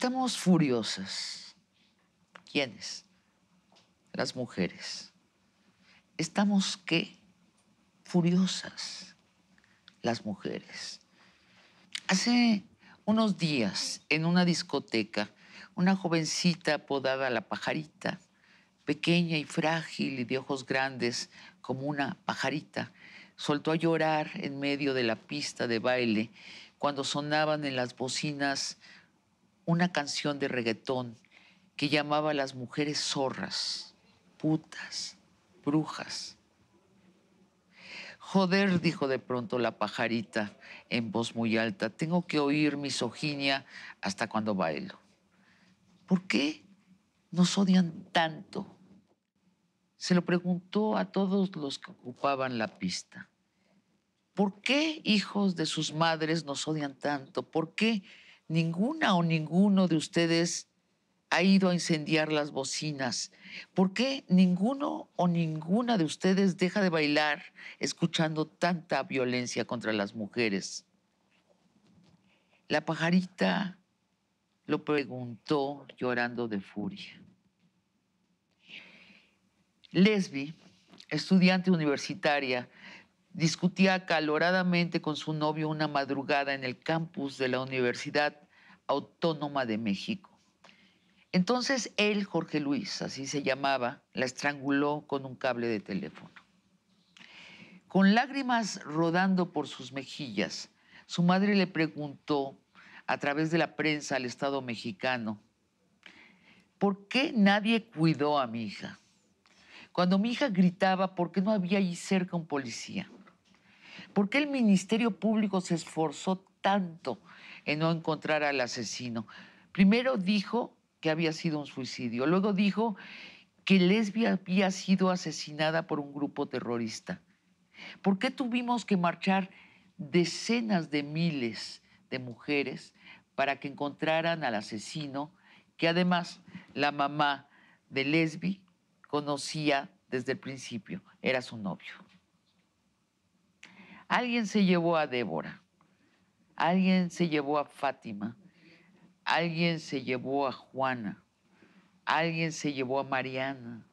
estamos furiosas. ¿Quiénes? Las mujeres. ¿Estamos qué? Furiosas. Las mujeres. Hace unos días, en una discoteca, una jovencita apodada La Pajarita, pequeña y frágil y de ojos grandes como una pajarita, soltó a llorar en medio de la pista de baile cuando sonaban en las bocinas una canción de reggaetón que llamaba a las mujeres zorras, putas, brujas. Joder, dijo de pronto la pajarita en voz muy alta, tengo que oír misoginia hasta cuando bailo. ¿Por qué nos odian tanto? Se lo preguntó a todos los que ocupaban la pista. ¿Por qué hijos de sus madres nos odian tanto? ¿Por qué ninguna o ninguno de ustedes ha ido a incendiar las bocinas? ¿Por qué ninguno o ninguna de ustedes deja de bailar escuchando tanta violencia contra las mujeres? La pajarita lo preguntó llorando de furia. Lesbi, estudiante universitaria, discutía acaloradamente con su novio una madrugada en el campus de la Universidad Autónoma de México. Entonces él, Jorge Luis, así se llamaba, la estranguló con un cable de teléfono. Con lágrimas rodando por sus mejillas, su madre le preguntó a través de la prensa al Estado mexicano, ¿por qué nadie cuidó a mi hija? Cuando mi hija gritaba, ¿por qué no había allí cerca un policía? ¿Por qué el Ministerio Público se esforzó tanto en no encontrar al asesino? Primero dijo que había sido un suicidio, luego dijo que lesbia había sido asesinada por un grupo terrorista. ¿Por qué tuvimos que marchar decenas de miles de mujeres para que encontraran al asesino, que además la mamá de Lesbi conocía desde el principio, era su novio? Alguien se llevó a Débora, alguien se llevó a Fátima, alguien se llevó a Juana, alguien se llevó a Mariana,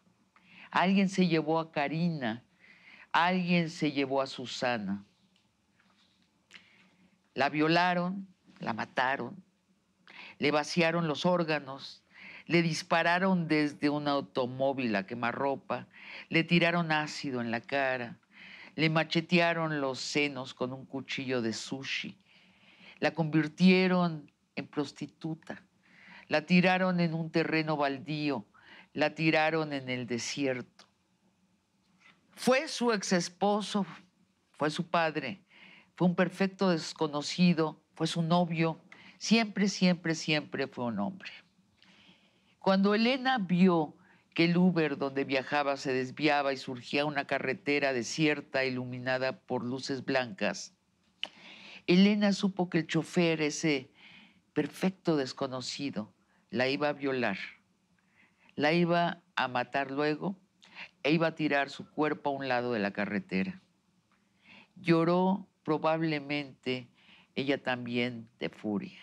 alguien se llevó a Karina, alguien se llevó a Susana. La violaron, la mataron, le vaciaron los órganos, le dispararon desde un automóvil a quemarropa, le tiraron ácido en la cara, le machetearon los senos con un cuchillo de sushi. La convirtieron en prostituta. La tiraron en un terreno baldío. La tiraron en el desierto. Fue su esposo, fue su padre, fue un perfecto desconocido, fue su novio. Siempre, siempre, siempre fue un hombre. Cuando Elena vio que el Uber donde viajaba se desviaba y surgía una carretera desierta iluminada por luces blancas. Elena supo que el chofer, ese perfecto desconocido, la iba a violar, la iba a matar luego e iba a tirar su cuerpo a un lado de la carretera. Lloró probablemente ella también de furia.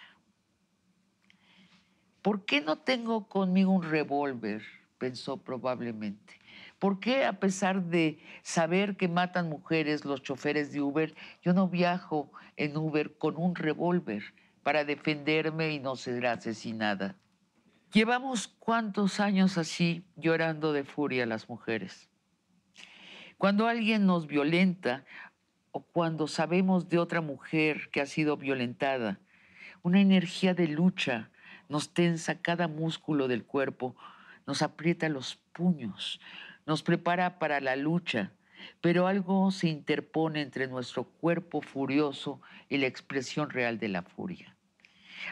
¿Por qué no tengo conmigo un revólver? pensó probablemente. ¿Por qué a pesar de saber que matan mujeres los choferes de Uber, yo no viajo en Uber con un revólver para defenderme y no ser asesinada? Llevamos cuántos años así llorando de furia las mujeres. Cuando alguien nos violenta o cuando sabemos de otra mujer que ha sido violentada, una energía de lucha nos tensa cada músculo del cuerpo nos aprieta los puños, nos prepara para la lucha, pero algo se interpone entre nuestro cuerpo furioso y la expresión real de la furia.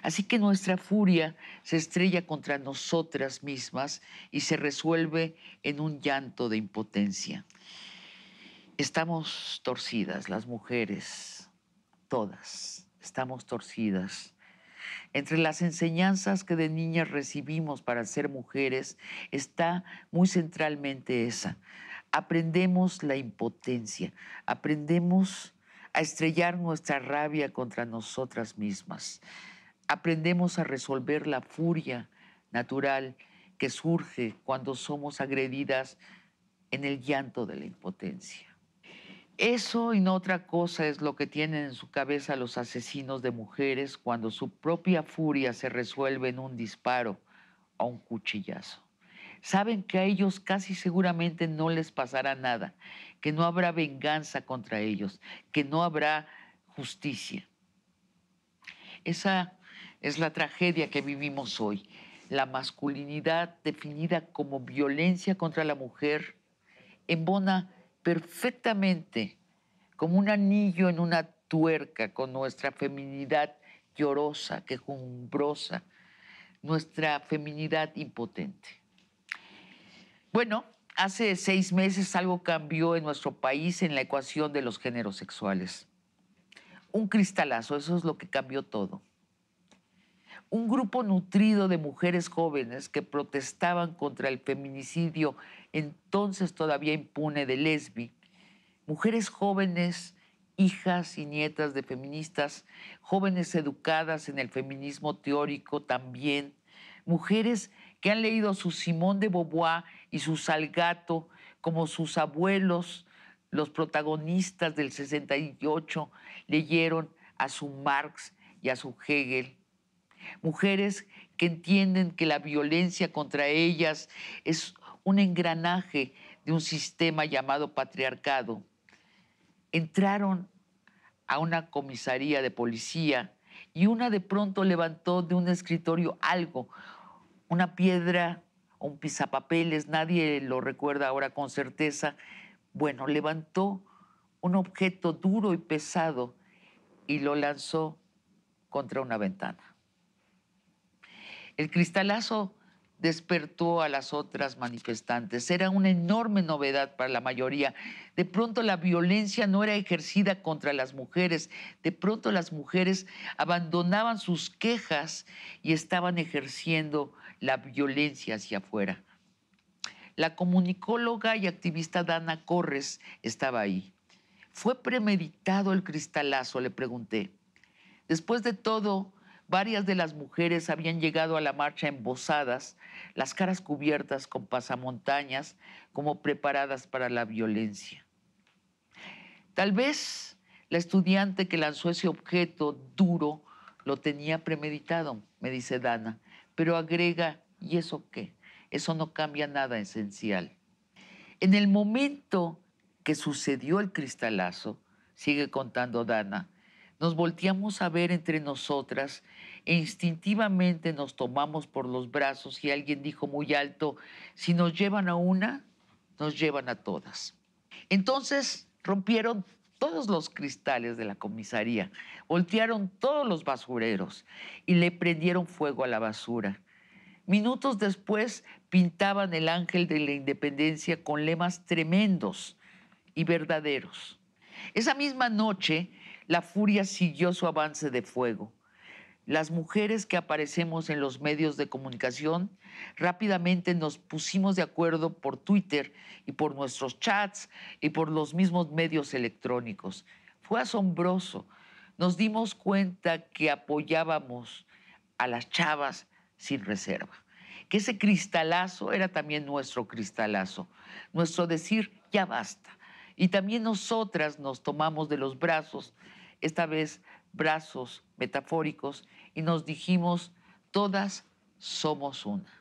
Así que nuestra furia se estrella contra nosotras mismas y se resuelve en un llanto de impotencia. Estamos torcidas, las mujeres, todas, estamos torcidas entre las enseñanzas que de niñas recibimos para ser mujeres está muy centralmente esa. Aprendemos la impotencia, aprendemos a estrellar nuestra rabia contra nosotras mismas, aprendemos a resolver la furia natural que surge cuando somos agredidas en el llanto de la impotencia. Eso y no otra cosa es lo que tienen en su cabeza los asesinos de mujeres cuando su propia furia se resuelve en un disparo o un cuchillazo. Saben que a ellos casi seguramente no les pasará nada, que no habrá venganza contra ellos, que no habrá justicia. Esa es la tragedia que vivimos hoy. La masculinidad definida como violencia contra la mujer embona perfectamente como un anillo en una tuerca con nuestra feminidad llorosa, quejumbrosa, nuestra feminidad impotente. Bueno, hace seis meses algo cambió en nuestro país en la ecuación de los géneros sexuales. Un cristalazo, eso es lo que cambió todo un grupo nutrido de mujeres jóvenes que protestaban contra el feminicidio entonces todavía impune de lesbi, mujeres jóvenes, hijas y nietas de feministas, jóvenes educadas en el feminismo teórico también, mujeres que han leído su Simón de Beauvoir y su Salgato como sus abuelos, los protagonistas del 68, leyeron a su Marx y a su Hegel mujeres que entienden que la violencia contra ellas es un engranaje de un sistema llamado patriarcado. Entraron a una comisaría de policía y una de pronto levantó de un escritorio algo, una piedra, o un pisapapeles, nadie lo recuerda ahora con certeza. Bueno, levantó un objeto duro y pesado y lo lanzó contra una ventana. El cristalazo despertó a las otras manifestantes. Era una enorme novedad para la mayoría. De pronto la violencia no era ejercida contra las mujeres. De pronto las mujeres abandonaban sus quejas y estaban ejerciendo la violencia hacia afuera. La comunicóloga y activista Dana Corres estaba ahí. ¿Fue premeditado el cristalazo? Le pregunté. Después de todo, Varias de las mujeres habían llegado a la marcha embosadas, las caras cubiertas con pasamontañas, como preparadas para la violencia. Tal vez la estudiante que lanzó ese objeto duro lo tenía premeditado, me dice Dana, pero agrega, ¿y eso qué? Eso no cambia nada esencial. En el momento que sucedió el cristalazo, sigue contando Dana, nos volteamos a ver entre nosotras e instintivamente nos tomamos por los brazos y alguien dijo muy alto, si nos llevan a una, nos llevan a todas. Entonces rompieron todos los cristales de la comisaría, voltearon todos los basureros y le prendieron fuego a la basura. Minutos después pintaban el ángel de la independencia con lemas tremendos y verdaderos. Esa misma noche la furia siguió su avance de fuego. Las mujeres que aparecemos en los medios de comunicación rápidamente nos pusimos de acuerdo por Twitter y por nuestros chats y por los mismos medios electrónicos. Fue asombroso. Nos dimos cuenta que apoyábamos a las chavas sin reserva que ese cristalazo era también nuestro cristalazo, nuestro decir, ya basta. Y también nosotras nos tomamos de los brazos esta vez brazos metafóricos, y nos dijimos, todas somos una.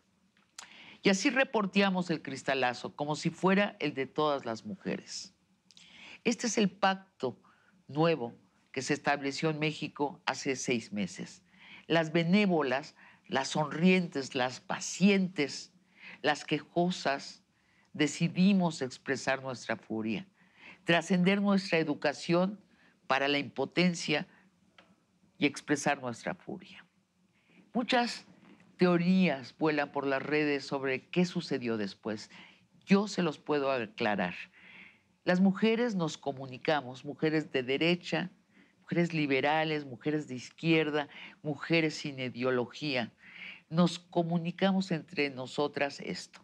Y así reporteamos el cristalazo, como si fuera el de todas las mujeres. Este es el pacto nuevo que se estableció en México hace seis meses. Las benévolas, las sonrientes, las pacientes, las quejosas, decidimos expresar nuestra furia, trascender nuestra educación para la impotencia y expresar nuestra furia. Muchas teorías vuelan por las redes sobre qué sucedió después. Yo se los puedo aclarar. Las mujeres nos comunicamos, mujeres de derecha, mujeres liberales, mujeres de izquierda, mujeres sin ideología. Nos comunicamos entre nosotras esto.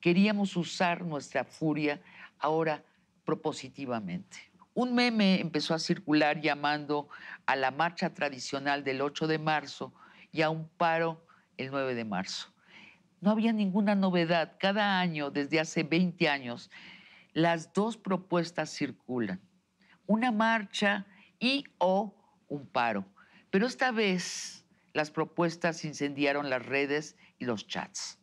Queríamos usar nuestra furia ahora propositivamente un meme empezó a circular llamando a la marcha tradicional del 8 de marzo y a un paro el 9 de marzo. No había ninguna novedad. Cada año, desde hace 20 años, las dos propuestas circulan. Una marcha y o un paro. Pero esta vez las propuestas incendiaron las redes y los chats.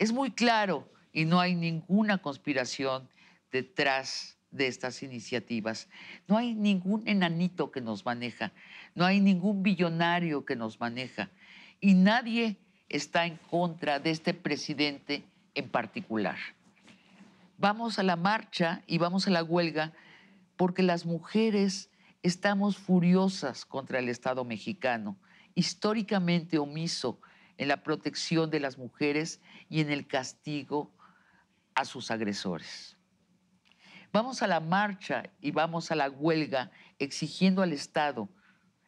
Es muy claro y no hay ninguna conspiración detrás de estas iniciativas. No hay ningún enanito que nos maneja, no hay ningún billonario que nos maneja y nadie está en contra de este presidente en particular. Vamos a la marcha y vamos a la huelga porque las mujeres estamos furiosas contra el Estado mexicano, históricamente omiso en la protección de las mujeres y en el castigo a sus agresores. Vamos a la marcha y vamos a la huelga exigiendo al Estado,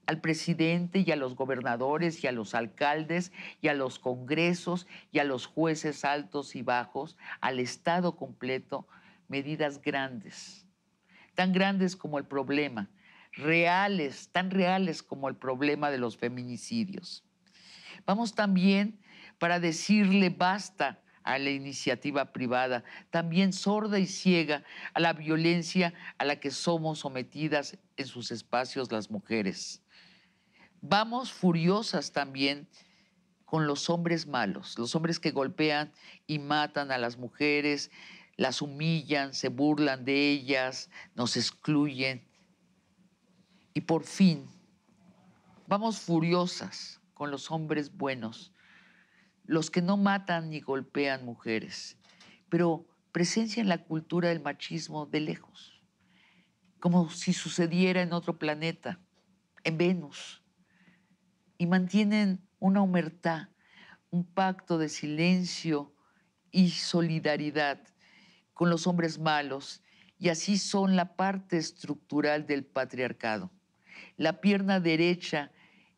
al presidente y a los gobernadores y a los alcaldes y a los congresos y a los jueces altos y bajos, al Estado completo, medidas grandes, tan grandes como el problema, reales, tan reales como el problema de los feminicidios. Vamos también para decirle basta a la iniciativa privada, también sorda y ciega a la violencia a la que somos sometidas en sus espacios las mujeres. Vamos furiosas también con los hombres malos, los hombres que golpean y matan a las mujeres, las humillan, se burlan de ellas, nos excluyen. Y por fin, vamos furiosas con los hombres buenos, los que no matan ni golpean mujeres, pero presencian la cultura del machismo de lejos, como si sucediera en otro planeta, en Venus, y mantienen una humertad, un pacto de silencio y solidaridad con los hombres malos, y así son la parte estructural del patriarcado, la pierna derecha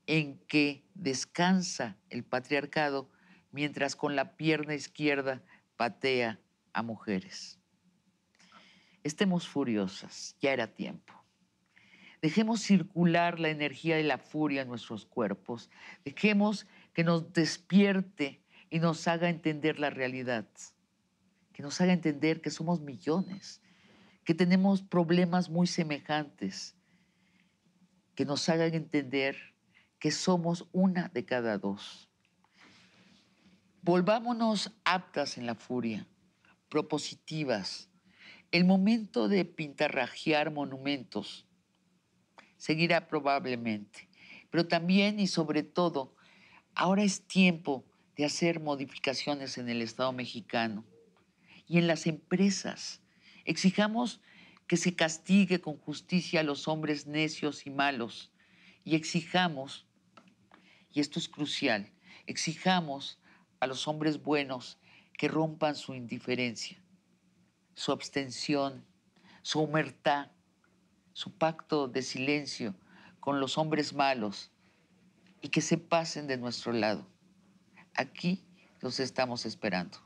en que descansa el patriarcado mientras con la pierna izquierda patea a mujeres. Estemos furiosas, ya era tiempo. Dejemos circular la energía de la furia en nuestros cuerpos. Dejemos que nos despierte y nos haga entender la realidad. Que nos haga entender que somos millones, que tenemos problemas muy semejantes. Que nos hagan entender que somos una de cada dos Volvámonos aptas en la furia, propositivas. El momento de pintarrajear monumentos seguirá probablemente, pero también y sobre todo, ahora es tiempo de hacer modificaciones en el Estado mexicano y en las empresas. Exijamos que se castigue con justicia a los hombres necios y malos y exijamos, y esto es crucial, exijamos a los hombres buenos que rompan su indiferencia, su abstención, su humildad, su pacto de silencio con los hombres malos y que se pasen de nuestro lado. Aquí los estamos esperando.